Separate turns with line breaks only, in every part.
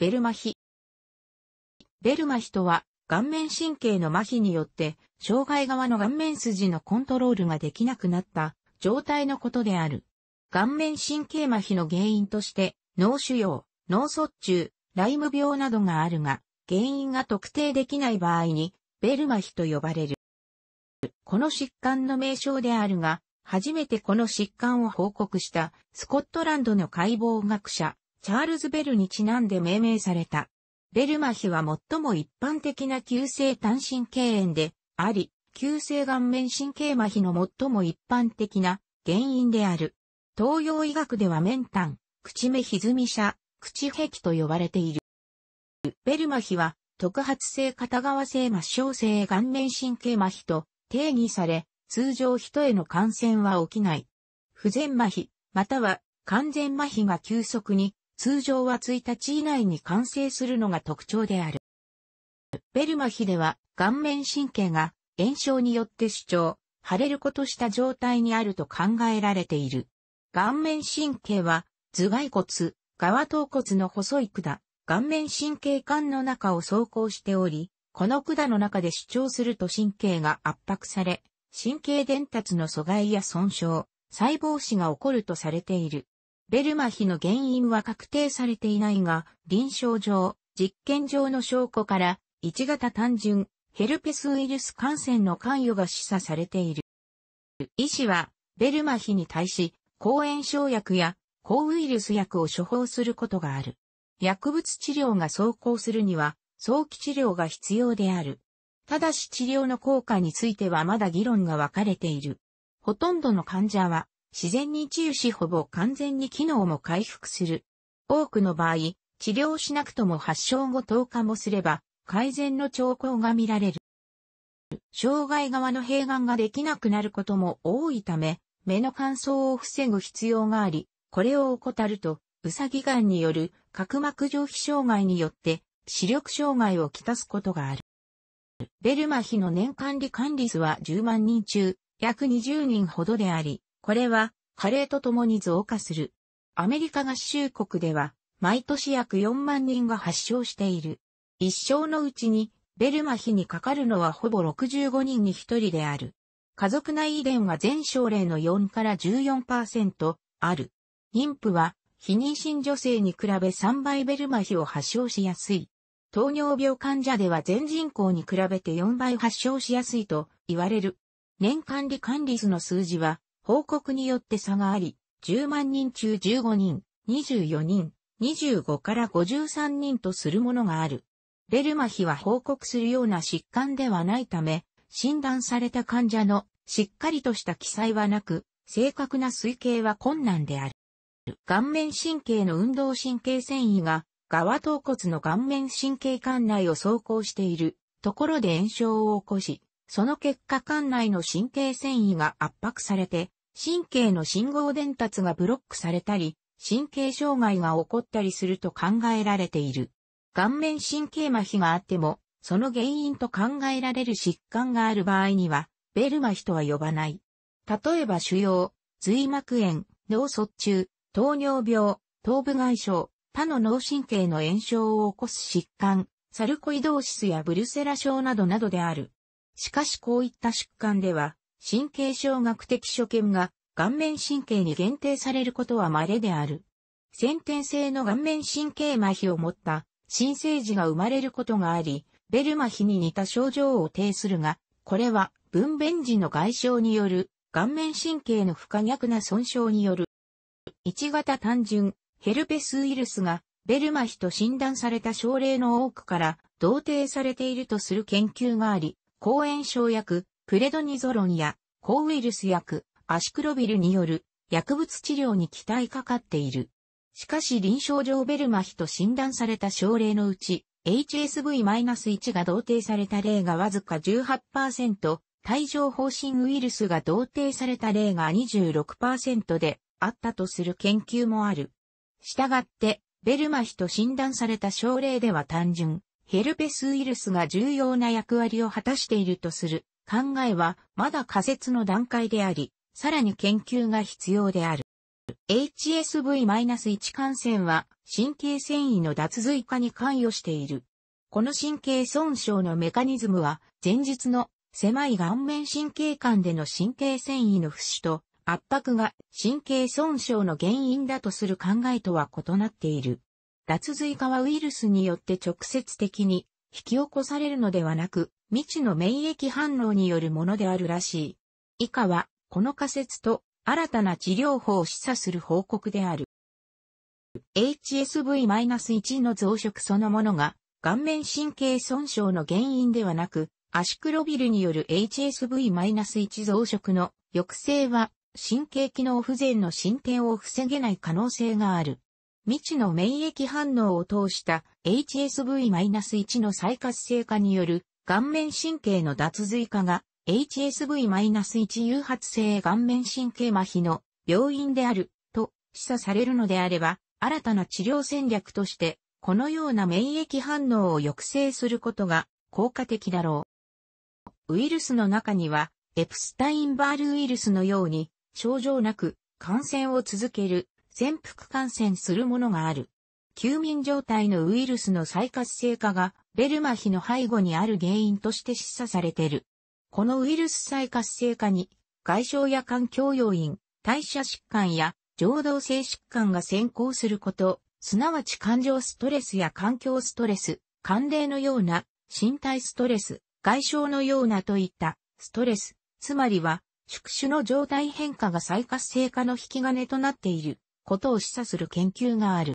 ベル麻痺。ベル麻痺とは、顔面神経の麻痺によって、障害側の顔面筋のコントロールができなくなった状態のことである。顔面神経麻痺の原因として、脳腫瘍、脳卒中、ライム病などがあるが、原因が特定できない場合に、ベル麻痺と呼ばれる。この疾患の名称であるが、初めてこの疾患を報告したスコットランドの解剖学者、チャールズ・ベルにちなんで命名された。ベルマヒは最も一般的な急性単身経炎であり、急性顔面神経麻痺の最も一般的な原因である。東洋医学では面炭、口目歪み者、口壁と呼ばれている。ベル麻痺は特発性片側性末梢性顔面神経麻痺と定義され、通常人への感染は起きない。不全麻痺、または完全麻痺が急速に通常は1日以内に完成するのが特徴である。ベルマヒでは顔面神経が炎症によって主張、腫れることした状態にあると考えられている。顔面神経は頭蓋骨、側頭骨の細い管、顔面神経管の中を走行しており、この管の中で主張すると神経が圧迫され、神経伝達の阻害や損傷、細胞死が起こるとされている。ベルマヒの原因は確定されていないが、臨床上、実験上の証拠から、1型単純、ヘルペスウイルス感染の関与が示唆されている。医師は、ベルマヒに対し、抗炎症薬や抗ウイルス薬を処方することがある。薬物治療が走行するには、早期治療が必要である。ただし治療の効果についてはまだ議論が分かれている。ほとんどの患者は、自然に治癒しほぼ完全に機能も回復する。多くの場合、治療しなくとも発症後10日もすれば、改善の兆候が見られる。障害側の併願ができなくなることも多いため、目の乾燥を防ぐ必要があり、これを怠ると、うさぎがによる角膜上皮障害によって視力障害をきたすことがある。ベルマヒの年間罹患率は10万人中、約20人ほどであり、これは、加齢とともに増加する。アメリカ合衆国では、毎年約4万人が発症している。一生のうちに、ベルマヒにかかるのはほぼ65人に1人である。家族内遺伝は全症例の4から14%ある。妊婦は、非妊娠女性に比べ3倍ベルマヒを発症しやすい。糖尿病患者では全人口に比べて4倍発症しやすいと言われる。年管理管理図の数字は報告によって差があり、10万人中15人、24人、25から53人とするものがある。レルマヒは報告するような疾患ではないため、診断された患者のしっかりとした記載はなく、正確な推計は困難である。顔面神経の運動神経繊維が、側頭骨の顔面神経管内を走行しているところで炎症を起こし、その結果管内の神経繊維が圧迫されて、神経の信号伝達がブロックされたり、神経障害が起こったりすると考えられている。顔面神経麻痺があっても、その原因と考えられる疾患がある場合には、ベルマ痺とは呼ばない。例えば腫瘍、髄膜炎、脳卒中、糖尿病、頭部外傷、他の脳神経の炎症を起こす疾患、サルコイドーシスやブルセラ症などなどである。しかしこういった疾患では、神経症学的所見が顔面神経に限定されることは稀である。先天性の顔面神経麻痺を持った新生児が生まれることがあり、ベル麻痺に似た症状を呈するが、これは分娩時の外傷による顔面神経の不可逆な損傷による1型単純ヘルペスウイルスがベル麻痺と診断された症例の多くから同定されているとする研究があり、抗炎症薬、プレドニゾロンや、抗ウイルス薬、アシクロビルによる薬物治療に期待かかっている。しかし臨床上ベルマヒと診断された症例のうち、HSV-1 が同定された例がわずか18%、帯状方針ウイルスが同定された例が26%であったとする研究もある。したがって、ベルマヒと診断された症例では単純、ヘルペスウイルスが重要な役割を果たしているとする考えはまだ仮説の段階であり、さらに研究が必要である。HSV-1 感染は神経繊維の脱髄化に関与している。この神経損傷のメカニズムは前日の狭い顔面神経管での神経繊維の不死と圧迫が神経損傷の原因だとする考えとは異なっている。脱髄化はウイルスによって直接的に引き起こされるのではなく、未知の免疫反応によるものであるらしい。以下は、この仮説と新たな治療法を示唆する報告である。HSV-1 の増殖そのものが顔面神経損傷の原因ではなく、アシクロビルによる HSV-1 増殖の抑制は神経機能不全の進展を防げない可能性がある。未知の免疫反応を通した HSV-1 の再活性化による顔面神経の脱髄化が HSV-1 誘発性顔面神経麻痺の病院であると示唆されるのであれば、新たな治療戦略として、このような免疫反応を抑制することが効果的だろう。ウイルスの中には、エプスタインバールウイルスのように症状なく感染を続ける潜伏感染するものがある。休眠状態のウイルスの再活性化がベルマヒの背後にある原因として示唆されている。このウイルス再活性化に外傷や環境要因、代謝疾患や情動性疾患が先行すること、すなわち感情ストレスや環境ストレス、寒冷のような身体ストレス、外傷のようなといったストレス、つまりは宿主の状態変化が再活性化の引き金となっている。ことを示唆する研究がある。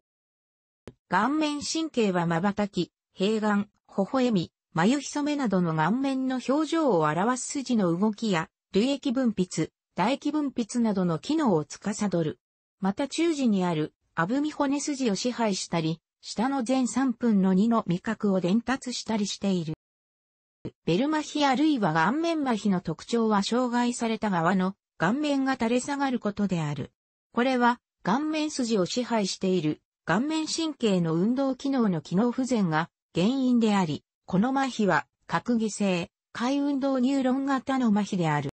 顔面神経は瞬き、平眼、微笑み、眉ひそめなどの顔面の表情を表す筋の動きや、類液分泌、唾液分泌などの機能を司る。また中耳にある、あぶみ骨筋を支配したり、下の全3分の2の味覚を伝達したりしている。ベルマヒあるいは顔面麻痺の特徴は障害された側の顔面が垂れ下がることである。これは顔面筋を支配している顔面神経の運動機能の機能不全が原因であり、この麻痺は核技性、海運動ニューロン型の麻痺である。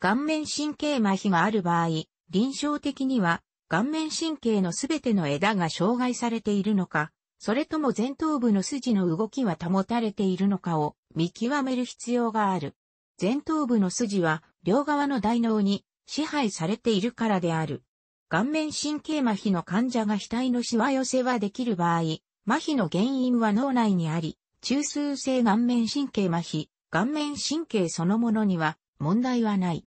顔面神経麻痺がある場合、臨床的には顔面神経のすべての枝が障害されているのか、それとも前頭部の筋の動きは保たれているのかを見極める必要がある。前頭部の筋は両側の大脳に支配されているからである。顔面神経麻痺の患者が額のしわ寄せはできる場合、麻痺の原因は脳内にあり、中枢性顔面神経麻痺、顔面神経そのものには問題はない。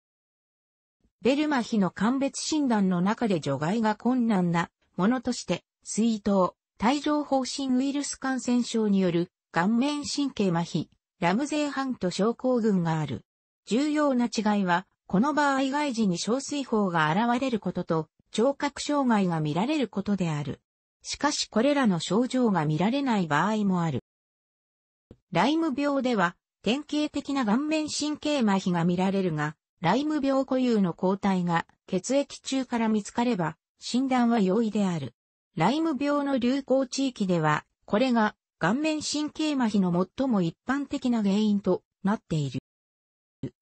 ベル麻痺の鑑別診断の中で除外が困難なものとして、水筒、帯状疱疹ウイルス感染症による顔面神経麻痺、ラムゼーハント症候群がある。重要な違いは、この場合外時に小水泡が現れることと、聴覚障害が見られることである。しかしこれらの症状が見られない場合もある。ライム病では、典型的な顔面神経麻痺が見られるが、ライム病固有の抗体が血液中から見つかれば、診断は容易である。ライム病の流行地域では、これが顔面神経麻痺の最も一般的な原因となっている。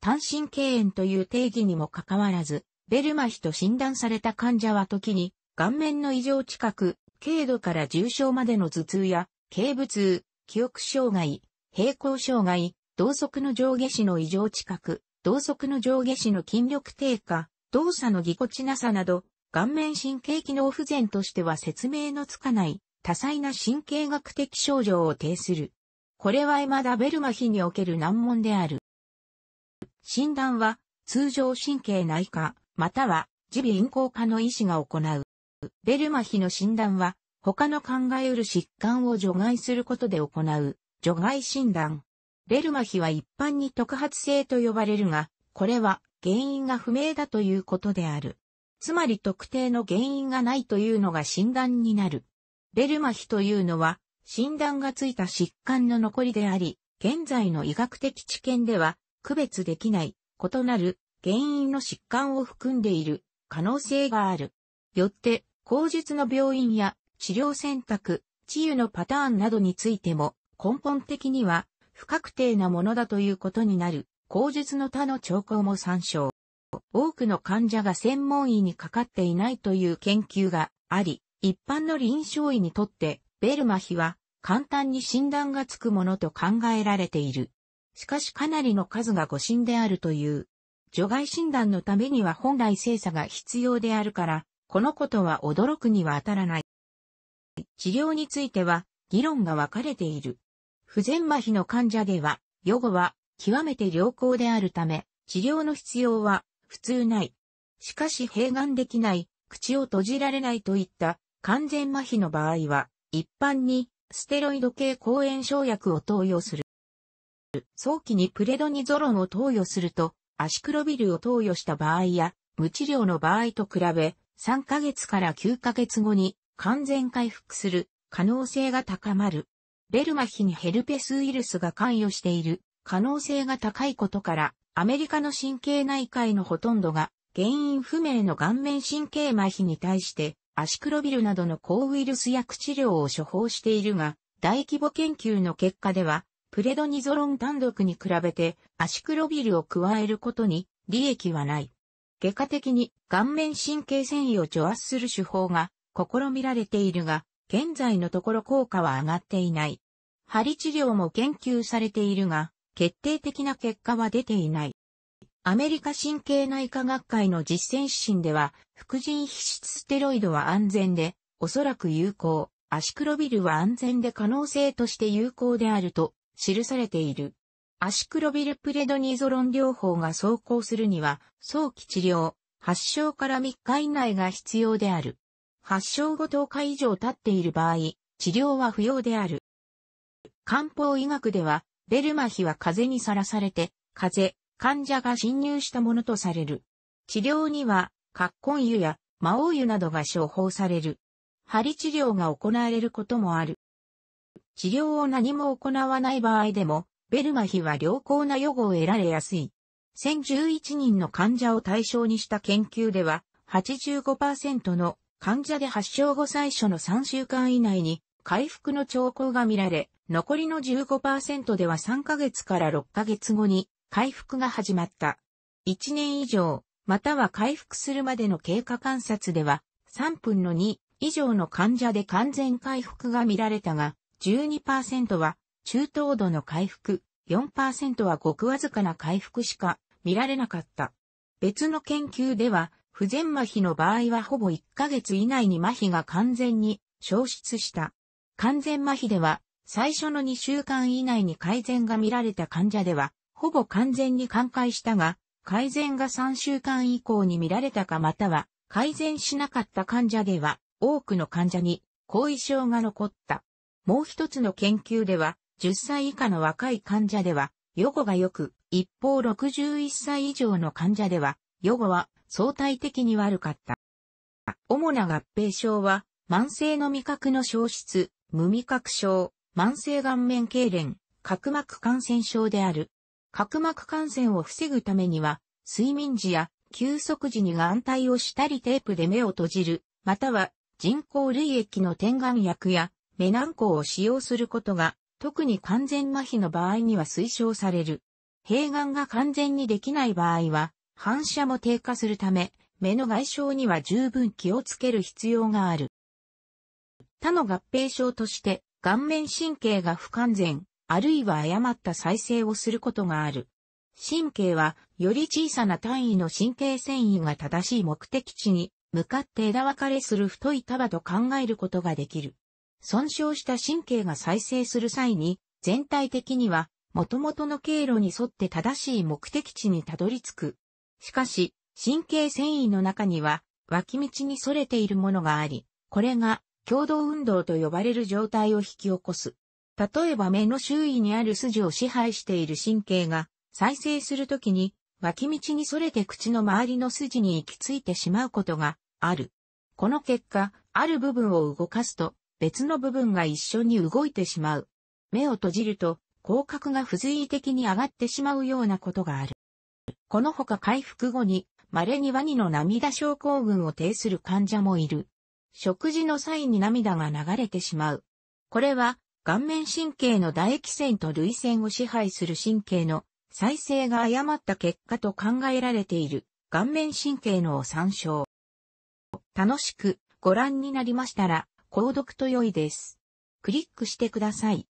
単神経炎という定義にもかかわらず、ベルマヒと診断された患者は時に、顔面の異常近く、軽度から重症までの頭痛や、軽部痛、記憶障害、平行障害、同側の上下肢の異常近く、同側の上下肢の筋力低下、動作のぎこちなさなど、顔面神経機能不全としては説明のつかない多彩な神経学的症状を呈する。これは未だベルマヒにおける難問である。診断は通常神経内科、または耳鼻咽喉科の医師が行う。ベルマヒの診断は、他の考えうる疾患を除外することで行う、除外診断。ベルマヒは一般に特発性と呼ばれるが、これは原因が不明だということである。つまり特定の原因がないというのが診断になる。ベルマヒというのは、診断がついた疾患の残りであり、現在の医学的知見では区別できない、異なる原因の疾患を含んでいる可能性がある。よって、口述の病院や治療選択、治癒のパターンなどについても根本的には不確定なものだということになる口述の他の兆候も参照。多くの患者が専門医にかかっていないという研究があり、一般の臨床医にとってベルマヒは簡単に診断がつくものと考えられている。しかしかなりの数が誤診であるという除外診断のためには本来精査が必要であるから、このことは驚くには当たらない。治療については、議論が分かれている。不全麻痺の患者では、予後は極めて良好であるため、治療の必要は普通ない。しかし併願できない、口を閉じられないといった完全麻痺の場合は、一般にステロイド系抗炎症薬を投与する。早期にプレドニゾロンを投与すると、アシクロビルを投与した場合や、無治療の場合と比べ、3ヶ月から9ヶ月後に完全回復する可能性が高まる。ベルマヒにヘルペスウイルスが関与している可能性が高いことから、アメリカの神経内科医のほとんどが原因不明の顔面神経麻痺に対して、アシクロビルなどの抗ウイルス薬治療を処方しているが、大規模研究の結果では、プレドニゾロン単独に比べてアシクロビルを加えることに利益はない。外科的に顔面神経繊維を除圧する手法が試みられているが、現在のところ効果は上がっていない。針治療も研究されているが、決定的な結果は出ていない。アメリカ神経内科学会の実践指針では、副腎皮質ステロイドは安全で、おそらく有効、アシクロビルは安全で可能性として有効であると記されている。アシクロビルプレドニーゾロン療法が走行するには、早期治療、発症から3日以内が必要である。発症後10日以上経っている場合、治療は不要である。漢方医学では、ベルマヒは風にさらされて、風、患者が侵入したものとされる。治療には、カッコン湯や魔王湯などが処方される。針治療が行われることもある。治療を何も行わない場合でも、ベルマヒは良好な予後を得られやすい。1011人の患者を対象にした研究では、85%の患者で発症後最初の3週間以内に回復の兆候が見られ、残りの15%では3ヶ月から6ヶ月後に回復が始まった。1年以上、または回復するまでの経過観察では、3分の2以上の患者で完全回復が見られたが、12%は中等度の回復、4%はごくわずかな回復しか見られなかった。別の研究では、不全麻痺の場合はほぼ1ヶ月以内に麻痺が完全に消失した。完全麻痺では、最初の2週間以内に改善が見られた患者では、ほぼ完全に寛解したが、改善が3週間以降に見られたかまたは、改善しなかった患者では、多くの患者に後遺症が残った。もう一つの研究では、10歳以下の若い患者では、予後が良く、一方61歳以上の患者では、予後は相対的に悪かった。主な合併症は、慢性の味覚の消失、無味覚症、慢性顔面痙攣、角膜感染症である。角膜感染を防ぐためには、睡眠時や休息時に眼帯をしたりテープで目を閉じる、または人工涙液の点眼薬やメナンコを使用することが、特に完全麻痺の場合には推奨される。併願が完全にできない場合は、反射も低下するため、目の外傷には十分気をつける必要がある。他の合併症として、顔面神経が不完全、あるいは誤った再生をすることがある。神経は、より小さな単位の神経繊維が正しい目的地に向かって枝分かれする太い束と考えることができる。損傷した神経が再生する際に、全体的には、元々の経路に沿って正しい目的地にたどり着く。しかし、神経繊維の中には、脇道に逸れているものがあり、これが、共同運動と呼ばれる状態を引き起こす。例えば目の周囲にある筋を支配している神経が、再生するときに、脇道に逸れて口の周りの筋に行き着いてしまうことがある。この結果、ある部分を動かすと、別の部分が一緒に動いてしまう。目を閉じると、口角が不随意的に上がってしまうようなことがある。このほか回復後に、稀にワニの涙症候群を呈する患者もいる。食事の際に涙が流れてしまう。これは、顔面神経の唾液腺と涙腺を支配する神経の再生が誤った結果と考えられている顔面神経のを参照。楽しくご覧になりましたら、購読と良いです。クリックしてください。